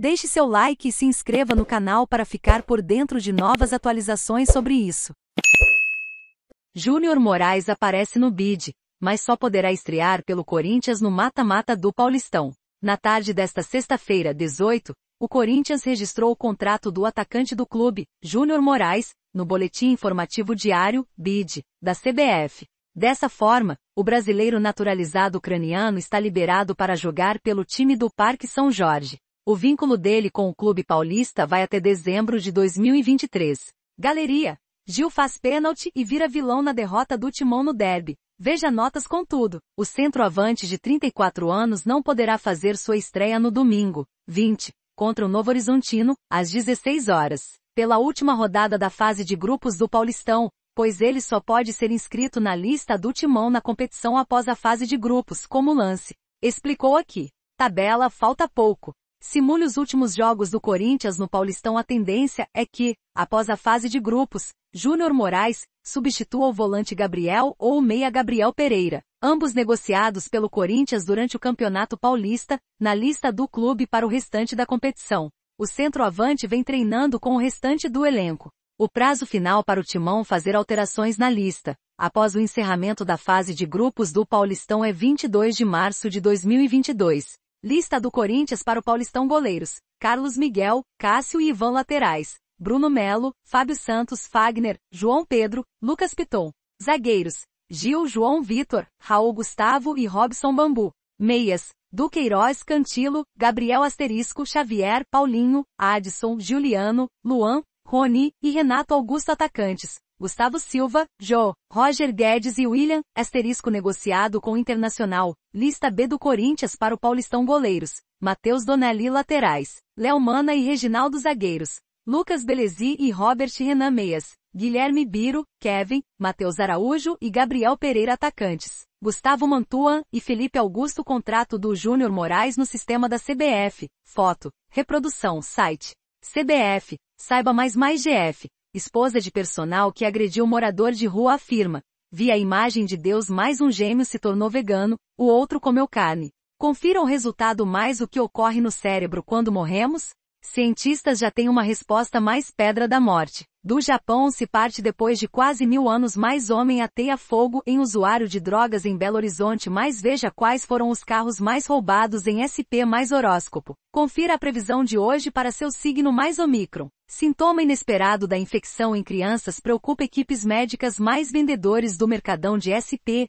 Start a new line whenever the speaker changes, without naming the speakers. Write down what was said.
Deixe seu like e se inscreva no canal para ficar por dentro de novas atualizações sobre isso. Júnior Moraes aparece no bid, mas só poderá estrear pelo Corinthians no mata-mata do Paulistão. Na tarde desta sexta-feira, 18, o Corinthians registrou o contrato do atacante do clube, Júnior Moraes, no boletim informativo diário, BID, da CBF. Dessa forma, o brasileiro naturalizado ucraniano está liberado para jogar pelo time do Parque São Jorge. O vínculo dele com o clube paulista vai até dezembro de 2023. Galeria. Gil faz pênalti e vira vilão na derrota do Timão no derby. Veja notas contudo. O centroavante de 34 anos não poderá fazer sua estreia no domingo, 20, contra o Novo Horizontino, às 16 horas, pela última rodada da fase de grupos do Paulistão, pois ele só pode ser inscrito na lista do Timão na competição após a fase de grupos, como lance. Explicou aqui. Tabela falta pouco. Simule os últimos jogos do Corinthians no Paulistão a tendência é que, após a fase de grupos, Júnior Moraes substitua o volante Gabriel ou o meia Gabriel Pereira, ambos negociados pelo Corinthians durante o Campeonato Paulista, na lista do clube para o restante da competição. O centroavante vem treinando com o restante do elenco. O prazo final para o Timão fazer alterações na lista, após o encerramento da fase de grupos do Paulistão é 22 de março de 2022. Lista do Corinthians para o Paulistão Goleiros: Carlos Miguel, Cássio e Ivan Laterais, Bruno Melo, Fábio Santos Fagner, João Pedro, Lucas Piton. Zagueiros: Gil João Vitor, Raul Gustavo e Robson Bambu. Meias: Duqueiroz Cantilo, Gabriel Asterisco Xavier, Paulinho, Adson, Juliano, Luan, Rony e Renato Augusto Atacantes. Gustavo Silva, Jo, Roger Guedes e William, asterisco negociado com o Internacional, lista B do Corinthians para o Paulistão goleiros, Matheus Donelli laterais, Léo Mana e Reginaldo zagueiros, Lucas Belezi e Robert Renan meias, Guilherme Biro, Kevin, Matheus Araújo e Gabriel Pereira atacantes, Gustavo Mantuan e Felipe Augusto contrato do Júnior Moraes no sistema da CBF, foto, reprodução, site, CBF, saiba mais mais GF, esposa de personal que agrediu morador de rua afirma, vi a imagem de Deus mais um gêmeo se tornou vegano, o outro comeu carne. Confira o resultado mais o que ocorre no cérebro quando morremos? Cientistas já têm uma resposta mais pedra da morte. Do Japão se parte depois de quase mil anos mais homem ateia fogo em usuário de drogas em Belo Horizonte mais veja quais foram os carros mais roubados em SP mais horóscopo. Confira a previsão de hoje para seu signo mais Omicron. Sintoma inesperado da infecção em crianças preocupa equipes médicas mais vendedores do mercadão de SP,